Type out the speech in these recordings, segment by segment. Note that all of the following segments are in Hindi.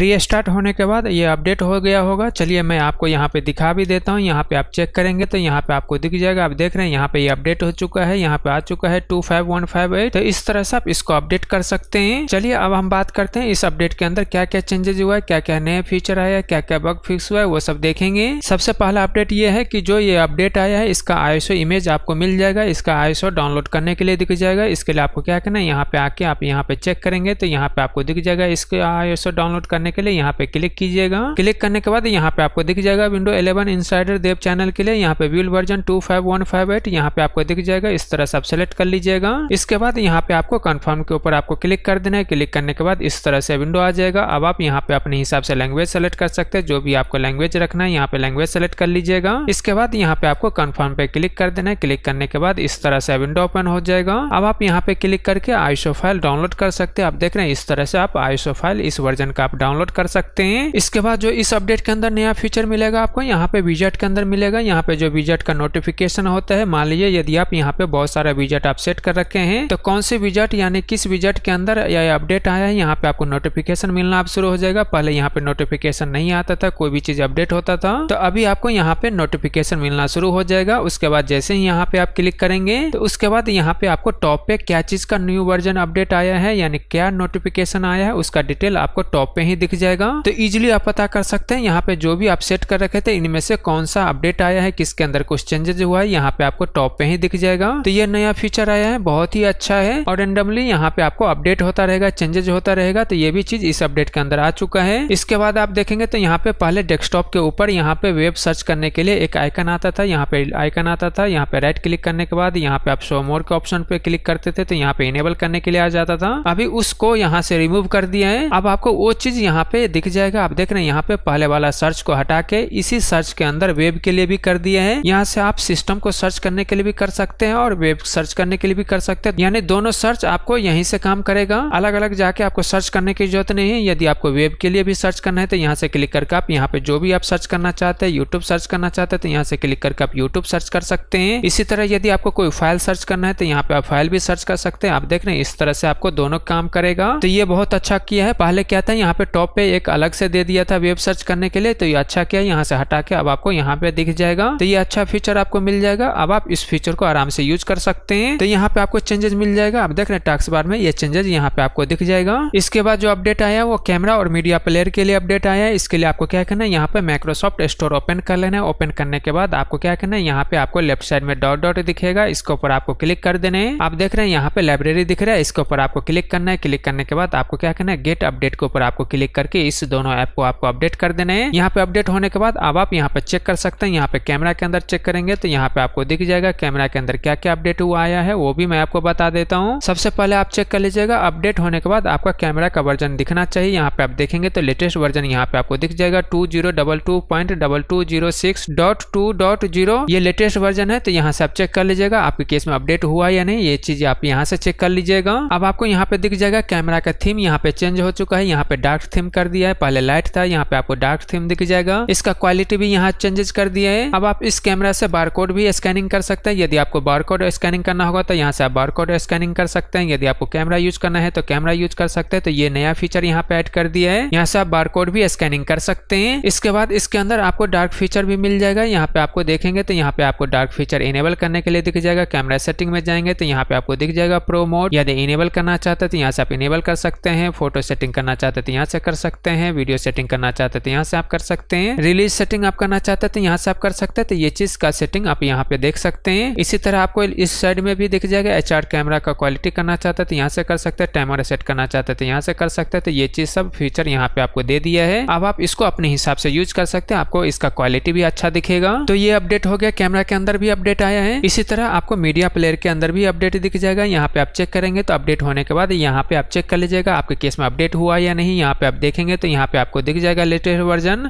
रीस्टार्ट होने के बाद ये अपडेट हो गया होगा चलिए मैं आपको यहाँ पे दिखा भी देता हूँ यहाँ पे आप चेक करेंगे तो यहाँ पे आपको दिख जाएगा आप देख रहे हैं यहाँ पे ये यह अपडेट हो चुका है यहाँ पे आ चुका है two five one five eight तो इस तरह से आप इसको अपडेट कर सकते हैं चलिए अब हम बात करते हैं इस अपडेट के अंदर क्या क्या चेंजेज हुआ है क्या क्या नए फीचर आया है क्या क्या बग फिक्स हुआ है वो सब देखेंगे सबसे पहला अपडेट ये है की जो ये अपडेट आया है इसका आयुषो इमेज आपको मिल जाएगा इसका आयुषो डाउनलोड करने के लिए दिख जाएगा इसके लिए आपको क्या करना है यहाँ पे आके आप यहाँ पे चेक करेंगे तो यहाँ पे आपको दिख जाएगा इसका आयुषो डाउनलोड करने करने के लिए यहाँ पे क्लिक कीजिएगा क्लिक करने के बाद यहाँ पे आपको दिख जाएगा विंडो 11 इनसाइडर देव चैनल के लिए यहाँ पे व्यूल वर्जन 25158 यहाँ पे आपको दिख जाएगा इस तरह से आप सेलेक्ट कर लीजिएगा इसके बाद यहाँ पे आपको कन्फर्म के ऊपर आपको क्लिक कर देना है क्लिक करने के बाद इस तरह से विंडो आ जाएगा अब आप यहाँ पे अपने हिसाब से लैंग्वेज सेलेक्ट कर सकते हैं जो भी आपको लैंग्वेज रखना है यहाँ पे लैंग्वेज सेलेक्ट कर लीजिएगा इसके बाद यहाँ पे आपको कन्फर्म पे क्लिक कर देना है क्लिक करने के बाद इस तरह से विंडो ओपन हो जाएगा अब आप यहाँ पे क्लिक करके आईसो फाइल डाउनलोड कर सकते हैं आप देख रहे हैं इस तरह से आप आईसो फाइल इस वर्जन का आप डाउनलोड डाउनलोड कर सकते हैं इसके बाद जो इस अपडेट के अंदर नया फीचर मिलेगा आपको यहाँ पे विजेट के अंदर मिलेगा यहाँ पे जो विजेट का नोटिफिकेशन होता है मान लीजिए यदि आप यहाँ पे बहुत सारा विजेट आप सेट कर रखे हैं तो कौन से विजेट यानी किस विजेट के अंदर यह अपडेट आया है यहाँ पे आपको नोटिफिकेशन मिलना आप शुरू हो जाएगा पहले यहाँ पे नोटिफिकेशन नहीं आता था कोई भी चीज अपडेट होता था तो अभी आपको यहाँ पे नोटिफिकेशन मिलना शुरू हो जाएगा उसके बाद जैसे ही यहाँ पे आप क्लिक करेंगे तो उसके बाद यहाँ पे आपको टॉप पे क्या चीज का न्यू वर्जन अपडेट आया है यानी क्या नोटिफिकेशन आया है उसका डिटेल आपको टॉप पे ही नहीं दिख जाएगा तो इजिली आप पता कर सकते हैं यहाँ पे जो भी आप सेट कर रखे थे इनमें से कौन सा अपडेट आया है किसके अंदर कुछ चेंजेज हुआ है यहाँ पे आपको टॉप पे ही दिख जाएगा तो ये नया फीचर आया है बहुत ही अच्छा है और रेंडमली यहाँ पे आपको अपडेट होता रहेगा चेंजेज होता रहेगा तो ये भी चीज इस अपडेट के अंदर आ चुका है इसके बाद आप देखेंगे तो यहाँ पे पहले डेस्कटॉप के ऊपर यहाँ पे वेब सर्च करने के लिए एक आइकन आता था यहाँ पे आइकन आता था यहाँ पे राइट क्लिक करने के बाद यहाँ पे आप शो मोर के ऑप्शन पे क्लिक करते थे तो यहाँ पे इनेबल करने के लिए आ जाता था अभी उसको यहाँ से रिमूव कर दिया है अब आपको वो चीज यहाँ पे दिख जाएगा आप देख रहे हैं यहाँ पे पहले वाला सर्च को हटा के इसी सर्च के अंदर वेब के लिए भी कर दिए हैं यहाँ से आप सिस्टम को सर्च करने के लिए भी कर सकते हैं और वेब सर्च करने के लिए भी कर सकते हैं यानी दोनों सर्च आपको यहीं से काम करेगा अलग अलग जाके आपको सर्च करने की जरूरत नहीं है यदि आपको वेब के लिए भी सर्च करना है तो यहाँ से क्लिक करके आप यहाँ पे जो भी आप सर्च करना चाहते हैं यूट्यूब सर्च करना चाहते हैं तो यहाँ से क्लिक करके आप यूट्यूब सर्च कर सकते हैं इसी तरह यदि आपको कोई फाइल सर्च करना है तो यहाँ पे आप फाइल भी सर्च कर सकते हैं आप देख रहे हैं इस तरह से आपको दोनों काम करेगा तो ये बहुत अच्छा किया है पहले क्या था यहाँ पे टॉप पे एक अलग से दे दिया था वेब सर्च करने के लिए तो ये अच्छा किया यहाँ से हटा के अब आपको यहाँ पे दिख जाएगा तो ये अच्छा फीचर आपको मिल जाएगा अब आप इस फीचर को आराम से यूज कर सकते हैं तो यहाँ पे आपको चेंजेस मिल जाएगा आप देख रहे हैं टास्क बार में ये चेंजेस यहाँ पे आपको दिख जाएगा इसके बाद जो अपडेट आया वो कैमरा और मीडिया प्लेयर के लिए अपडेट आया है इसके लिए आपको क्या करना है यहाँ पे माइक्रोसॉफ्ट स्टोर ओपन कर लेना है ओपन करने के बाद आपको क्या करना है यहाँ पे आपको लेफ्ट साइड में डॉट डॉट दिखेगा इसके ऊपर आपको क्लिक कर देने आप देख रहे हैं यहाँ पे लाइब्रेरी दिख रहा है इसके ऊपर आपको क्लिक करना है क्लिक करने के बाद आपको क्या करना है गेट अपडेट के ऊपर आपको क्लिक क्लिक करके इस दोनों ऐप को आपको अपडेट कर देना है यहाँ पे अपडेट होने के बाद अब आप यहाँ पे चेक कर सकते हैं यहाँ पे कैमरा के अंदर चेक करेंगे तो यहाँ पे आपको दिख जाएगा कैमरा के अंदर क्या क्या अपडेट हुआ आया है वो भी मैं आपको बता देता हूँ सबसे पहले आप चेक कर लीजिएगा अपडेट होने के बाद आपका कैमरा का वर्जन दिखना चाहिए यहाँ पे आप देखेंगे तो लेटेस्ट वर्जन यहाँ पे आपको दिख जाएगा two zero double two point double two zero six dot two dot zero ये लेटेस्ट वर्जन है तो यहाँ से आप चेक कर लीजिएगा आपके केस में अपडेट हुआ या नहीं ये चीज आप यहाँ से चेक कर लीजिएगा अब आपको यहाँ पे दिख जाएगा कैमरा का थीम यहाँ पे चेंज हो चुका है यहाँ पे डार्क थीम कर दिया है पहले लाइट था यहाँ पे आपको डार्क थीम दिख जाएगा इसका क्वालिटी भी यहाँ चेंजेस कर दिया है अब आप इस कैमरा से बारकोड भी स्कैनिंग कर सकते हैं यदि आपको बारकोड स्कैनिंग करना होगा तो यहाँ से आप बारकोड स्कैनिंग कर सकते हैं यदि आपको कैमरा यूज करना है तो कैमरा यूज कर सकते हैं तो ये नया फीचर यहाँ पे एड कर दिया है यहाँ से आप बार भी स्कैनिंग कर सकते हैं इसके बाद इसके अंदर आपको डार्क फीचर भी मिल जाएगा यहाँ पे आपको देखेंगे तो यहाँ पे आपको डार्क फीचर इनेबल करने के लिए दिख जाएगा कैमरा सेटिंग में जाएंगे तो यहाँ पे आपको दिख जाएगा प्रो मोड यदि इनेबल करना चाहते हैं तो यहाँ से आप इनेबल कर सकते हैं फोटो सेटिंग करना चाहते हैं तो यहाँ से कर सकते हैं वीडियो सेटिंग करना चाहते तो यहाँ से आप कर सकते हैं रिलीज सेटिंग आप करना चाहते तो यहाँ से आप कर सकते हैं तो ये चीज का सेटिंग आप यहाँ पे देख सकते हैं इसी तरह आपको इस साइड में भी दिख जाएगा एच कैमरा का क्वालिटी करना चाहते तो यहाँ से कर सकते हैं टाइमर सेट करना चाहते तो यहाँ से कर सकते हैं तो ये चीज सब फीचर यहाँ पे आपको दे दिया है अब आप इसको अपने हिसाब से यूज कर सकते हैं आपको इसका क्वालिटी भी अच्छा दिखेगा तो ये अपडेट हो गया कैमरा के अंदर भी अपडेट आया है इसी तरह आपको मीडिया प्लेयर के अंदर भी अपडेट दिख जाएगा यहाँ पे आप चेक करेंगे तो अपडेट होने के बाद यहाँ पे आप चेक कर लीजिएगा आपके केस में अपडेट हुआ या नहीं यहाँ पे आप देखेंगे तो यहाँ पे आपको दिख जाएगा लेटेस्ट वर्जन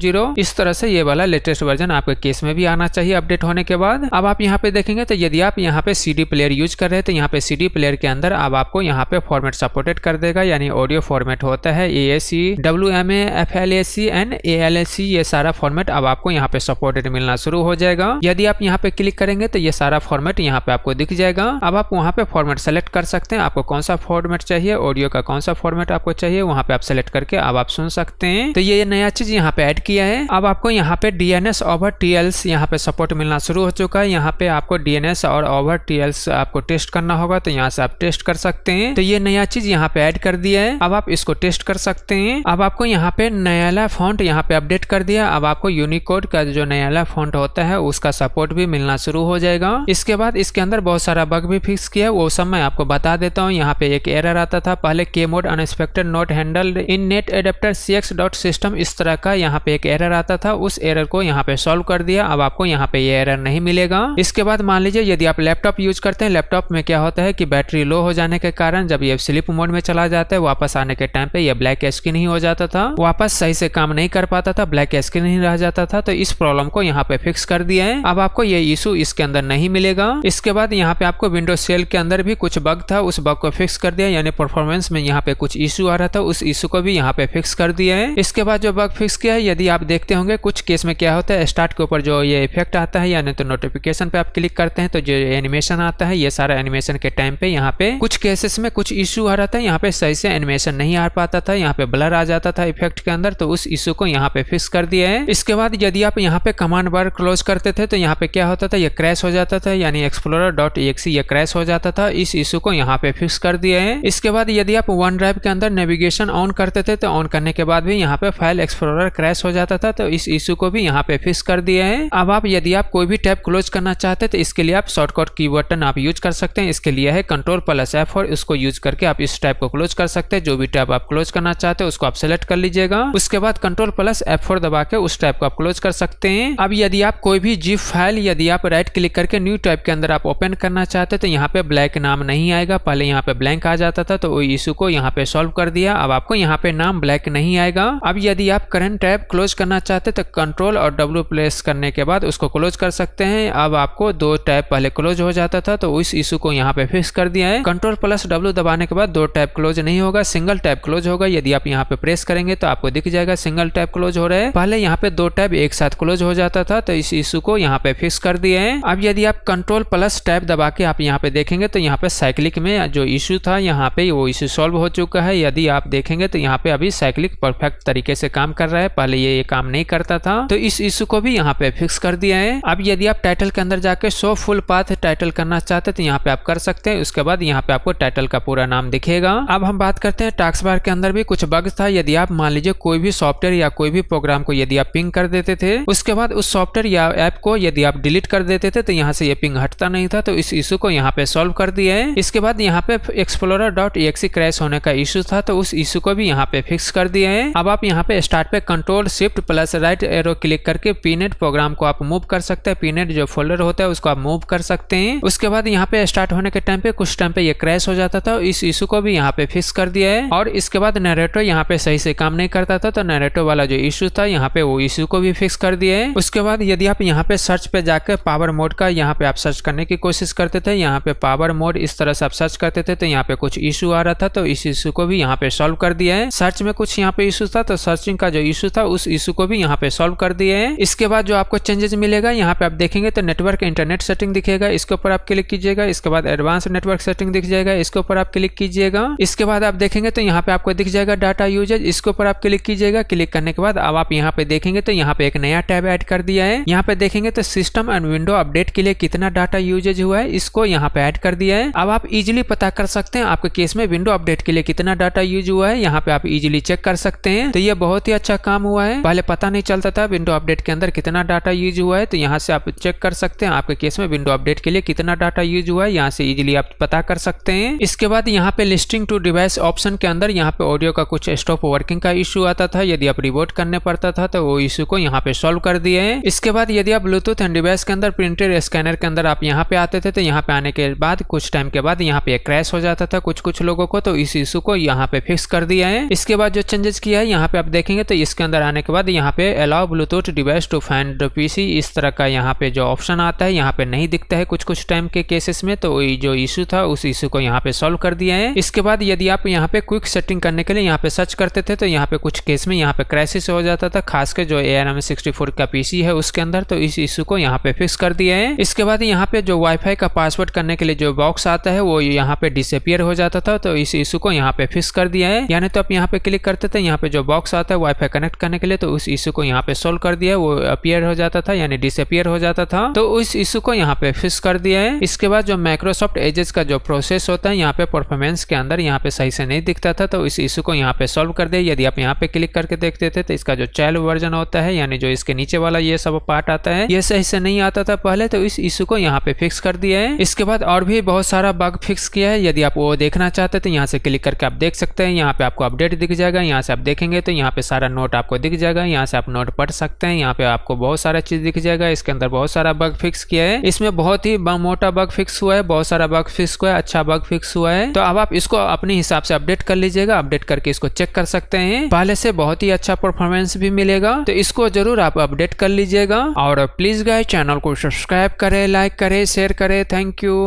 जीरो इस तरह से ये वाला लेटेस्ट वर्जन आपके केस में भी आना चाहिए अपडेट होने के बाद अब आप यहाँ पे देखेंगे तो यदि आप यहाँ पे सीडी प्लेयर यूज कर रहे हैं तो यहाँ पे सीडी प्लेयर के अंदर अब आपको यहाँ पे फॉर्मेट सपोर्टेड कर देगा यानी ऑडियो फॉर्मेट होता है A S C W M F L A C and A L S C ये सारा फॉर्मेट अब आपको यहाँ पे सपोर्टेड मिलना शुरू हो जाएगा यदि आप यहाँ पे क्लिक करेंगे तो ये सारा फॉर्मेट यहाँ पे आपको दिख जाएगा अब आप वहाँ पे फॉर्मेट सेलेक्ट कर सकते हैं आपको कौन सा फॉर्मेट चाहिए चाहिए ऑडियो का कौन सा फॉर्मेट आपको चाहिए वहाँ पे आप सेलेक्ट करके अब आप सुन सकते हैं तो ये नया चीज यहाँ पे ऐड किया है अब आपको यहाँ पे डीएनएस ओवर टीएल्स यहाँ पे सपोर्ट मिलना शुरू हो चुका है यहाँ पे आपको डीएनएस और ओवर टीएल्स आपको टेस्ट करना होगा तो यहाँ से आप टेस्ट कर सकते हैं तो ये नया चीज यहाँ पे ऐड कर दिया है अब आप इसको टेस्ट कर सकते हैं अब आपको यहाँ पे नयाला फॉन्ट यहाँ पे अपडेट कर दिया अब आपको यूनिकोड का जो नयाला फॉन्ट होता है उसका सपोर्ट भी मिलना शुरू हो जाएगा इसके बाद इसके अंदर बहुत सारा बग भी फिक्स किया वो सब मैं आपको बता देता हूँ यहाँ पे एक एरर आता आता था पहले K mode unexpected not handled in net adapter C X dot system इस तरह का यहाँ पे एक एरर आता था उस एरर को यहाँ पे सॉल्व कर दिया अब आपको यहाँ पे ये एरर नहीं मिलेगा इसके बाद मान लीजिए यदि आप लैपटॉप यूज करते हैं लैपटॉप में क्या होता है कि बैटरी लो हो जाने के कारण जब ये स्लिप मोड में चला जाता है वापस आने के टाइम पे ये ब्लैक स्क्रीन ही हो जाता था वापस सही से काम नहीं कर पाता था ब्लैक स्क्रीन ही रह जाता था तो इस प्रॉब्लम को यहाँ पे फिक्स कर दिया है अब आपको ये इशू इसके अंदर नहीं मिलेगा इसके बाद यहाँ पे आपको विंडो सेल के अंदर भी कुछ बग था उस बग को फिक्स कर दिया यानी परफॉर्मेंस में यहाँ पे कुछ इशू आ रहा था उस इशू को भी यहाँ पे फिक्स कर दिया है इसके बाद जो बग फिक्स किया है यदि आप देखते होंगे कुछ केस में क्या होता है स्टार्ट के ऊपर जो ये इफेक्ट आता है यानी तो नोटिफिकेशन पे आप क्लिक करते हैं तो जो एनिमेशन आता है ये सारा एनिमेशन के टाइम पे यहाँ पे कुछ केसेस में कुछ इशू आ रहा था यहाँ पे सही से एनिमेशन नहीं आ पाता था यहाँ पे ब्लर आ जाता था इफेक्ट के अंदर तो उस इशू को यहाँ पे फिक्स कर दिया है इसके बाद यदि आप यहाँ पे कमांड बार क्लोज करते थे तो यहाँ पे क्या होता था ये क्रैश हो जाता था यानी एक्सप्लोर डॉट ये क्रैश हो जाता था इस इशू को यहाँ पे फिक्स कर दिया है इसके उसके बाद यदि आप वन ड्राइव के अंदर नेविगेशन ऑन करते थे तो ऑन करने के बाद भी यहाँ पे फाइल एक्सप्लोरर क्रैश हो जाता था तो इस इशू को भी यहाँ पे फिक्स कर दिया है अब आप यदि आप कोई भी टैब क्लोज करना चाहते तो इसके लिए आप शॉर्टकट की बटन आप यूज कर सकते हैं इसके लिए है कंट्रोल प्लस एफ और इसको यूज करके आप इस टैब को क्लोज कर सकते हैं जो भी टैब आप क्लोज करना चाहते हैं उसको आप सेलेक्ट कर लीजिएगा उसके बाद कंट्रोल प्लस एफ फोर दबा के उस टैब को आप क्लोज कर सकते हैं अब यदि आप कोई भी जीप फाइल यदि आप राइट क्लिक करके न्यू टैब के अंदर आप ओपन करना चाहते तो यहाँ पे ब्लैक नाम नहीं आएगा पहले यहाँ पे ब्लैंक आ जाता था तो वो इशू को यहाँ पे सॉल्व कर दिया अब आपको यहाँ पे नाम ब्लैक नहीं आएगा अब यदि आप करंट टैब क्लोज करना चाहते तो कंट्रोल और डब्ल्यू प्लेस करने के बाद उसको क्लोज कर सकते हैं अब आपको दो टैब पहले क्लोज हो जाता था तो उस इशू को यहाँ पे फिक्स कर दिया है कंट्रोल प्लस डब्ल्यू दबाने के बाद दो टैब क्लोज नहीं होगा सिंगल टैब क्लोज होगा यदि आप यहाँ पे प्रेस करेंगे तो आपको दिख जाएगा सिंगल टैब क्लोज हो रहा है पहले यहाँ पे दो टैब एक साथ क्लोज हो जाता था तो इस इशू को यहाँ पे फिक्स कर दिए है अब यदि आप कंट्रोल प्लस टैब दबा के आप यहाँ पे देखेंगे तो यहाँ पे साइक्लिक में जो इशू था यहाँ पे गई वो इसे सॉल्व हो चुका है यदि आप देखेंगे तो यहाँ पे अभी साइक्लिक परफेक्ट तरीके से काम कर रहा है पहले ये ये काम नहीं करता था तो इस इशू को भी यहाँ पे फिक्स कर दिया है अब यदि आप टाइटल के अंदर जाके सो फुल पाथ टाइटल करना चाहते तो यहाँ पे आप कर सकते हैं उसके बाद यहाँ पे आपको टाइटल का पूरा नाम दिखेगा अब हम बात करते हैं टास्क बार के अंदर भी कुछ बग था यदि आप मान लीजिए कोई भी सॉफ्टवेयर या कोई भी प्रोग्राम को यदि आप पिंग कर देते थे उसके बाद उस सॉफ्टवेयर या ऐप को यदि आप डिलीट कर देते थे तो यहाँ से ये पिंग हटता नहीं था तो इस इशू को यहाँ पे सॉल्व कर दिया है इसके बाद यहाँ पे एक्सप्लोरर डॉट टीएक्सी क्रैश होने का इशू था तो उस इशू को भी यहाँ पे फिक्स कर दिए हैं अब आप यहाँ पे स्टार्ट पे control shift plus right arrow click करके पीनेट प्रोग्राम को आप मूव कर सकते हैं पीनेट जो फोल्डर होता है उसको आप मूव कर सकते हैं उसके बाद यहाँ पे स्टार्ट होने के टाइम पे कुछ टाइम पे ये क्रैश हो जाता था इस इशू को भी यहाँ पे फिक्स कर दिया है और इसके बाद नरेटो यहाँ पे सही से काम नहीं करता था तो नरेटो वाला जो इशू था यहाँ पे वो इशू को भी फिक्स कर दिया है उसके बाद यदि आप यहाँ पे सर्च पे जाकर पावर मोड का यहाँ पे आप सर्च करने की कोशिश करते थे यहाँ पे पावर मोड इस तरह से आप सर्च करते थे तो यहाँ पे कुछ इशू इशू आ रहा था तो इस इशू को भी यहाँ पे सॉल्व कर दिया है सर्च में कुछ यहाँ पे इशू था तो सर्चिंग का जो इशू था उस इशू को भी यहाँ पे सॉल्व कर दिया है इसके बाद जो आपको चेंजेस मिलेगा यहाँ पे आप देखेंगे तो नेटवर्क इंटरनेट सेटिंग दिखेगा इसके ऊपर आप क्लिक कीजिएगा इसके बाद एडवांस नेटवर्क सेटिंग दिख जाएगा इसके ऊपर आप क्लिक कीजिएगा इसके बाद आप देखेंगे तो यहाँ पे आपको दिख जाएगा डाटा यूजेज इसके ऊपर आप क्लिक कीजिएगा क्लिक करने के बाद अब आप यहाँ पे देखेंगे तो यहाँ पे एक नया टैब ऐड कर दिया है यहाँ पे देखेंगे तो सिस्टम एंड विंडो अपडेट के लिए कितना डाटा यूजेज हुआ है इसको यहाँ पे ऐड कर दिया है अब आप इजिली पता कर सकते हैं आपके केस में इसमें विंडो अपडेट के लिए कितना डाटा यूज हुआ है यहाँ पे आप इजिली चेक कर सकते हैं तो ये बहुत ही अच्छा काम हुआ है पहले पता नहीं चलता था विंडो अपडेट के अंदर कितना डाटा यूज हुआ है तो यहाँ से आप चेक कर सकते हैं आपके केस में विंडो अपडेट के लिए कितना डाटा यूज हुआ है यहाँ से इजिली आप पता कर सकते हैं इसके बाद यहाँ पे लिस्टिंग टू डिवाइस ऑप्शन के अंदर यहाँ पे ऑडियो का कुछ स्टॉप वर्किंग का इश्यू आता था यदि आप रिपोर्ट करने पड़ता था तो वो इश्यू को यहाँ पे सोल्व कर दिए हैं इसके बाद यदि आप ब्लूटूथ एंड डिवाइस के अंदर प्रिंटेड स्कैनर के अंदर आप यहाँ पे आते थे तो यहाँ पे आने के बाद कुछ टाइम के बाद यहाँ पे क्रैश हो जाता था कुछ कुछ लोग लोगों को तो इस इशू को यहाँ पे फिक्स कर दिया है इसके बाद जो चेंजेस किया है यहाँ पे आप देखेंगे तो इसके अंदर आने के बाद यहाँ पे allow Bluetooth device to find PC इस तरह का यहाँ पे जो ऑप्शन आता है यहाँ पे नहीं दिखता है कुछ कुछ टाइम के केसेस में तो जो इशू था उस इशू को यहाँ पे सोल्व कर दिया है इसके बाद यदि आप यहाँ पे क्विक सेटिंग करने के लिए यहाँ पे सर्च करते थे तो यहाँ पे कुछ केस में यहाँ पे क्राइसिस हो जाता था खासकर जो ए आर एम का पीसी है उसके अंदर तो इस इशू को यहाँ पे फिक्स कर दिया है इसके बाद यहाँ पे जो वाईफाई का पासवर्ड करने के लिए जो बॉक्स आता है वो यहाँ पे डिसअपियर हो जाता था था तो इस इशू को यहाँ पे फिक्स कर दिया है यानी तो आप यहाँ पे क्लिक करते थे यहाँ पे जो बॉक्स आता है वाईफाई कनेक्ट करने के लिए तो उस इशू को यहाँ पे सोल्व कर दिया है वो अपियर हो जाता था यानी डिसअपियर हो जाता था तो उस इशू को यहाँ पे फिक्स कर दिया है इसके बाद जो माइक्रोसॉफ्ट एजेस का जो प्रोसेस होता है यहाँ पे परफॉर्मेंस के अंदर यहाँ पे सही से नहीं दिखता था तो इस इशू को यहाँ पे सोल्व कर दिया यदि आप यहाँ पे क्लिक करके देखते थे तो इसका जो चाइल्ड वर्जन होता है यानी जो इसके नीचे वाला ये सब पार्ट आता है ये सही से नहीं आता था पहले तो इस इशू को यहाँ पे फिक्स कर दिया है इसके बाद और भी बहुत सारा बग फिक्स किया है यदि आप वो देखना चाहते हैं तो यहाँ से क्लिक करके आप देख सकते हैं यहाँ पे आपको अपडेट दिख जाएगा यहाँ से आप देखेंगे तो यहाँ पे सारा नोट आपको दिख जाएगा यहाँ से आप नोट पढ़ सकते हैं यहाँ पे आपको बहुत सारा चीज दिख जाएगा इसके अंदर बहुत सारा बग फिक्स किया है इसमें बहुत ही मोटा बग फिक्स हुआ है बहुत सारा बग फिक्स हुआ है अच्छा बग फिक्स हुआ है तो अब आप इसको अपने हिसाब से अपडेट कर लीजिएगा अपडेट करके इसको चेक कर सकते हैं पहले से बहुत ही अच्छा परफॉर्मेंस भी मिलेगा तो इसको जरूर आप अपडेट कर लीजिएगा और प्लीज गाय चैनल को सब्सक्राइब करें लाइक करें शेयर करें थैंक यू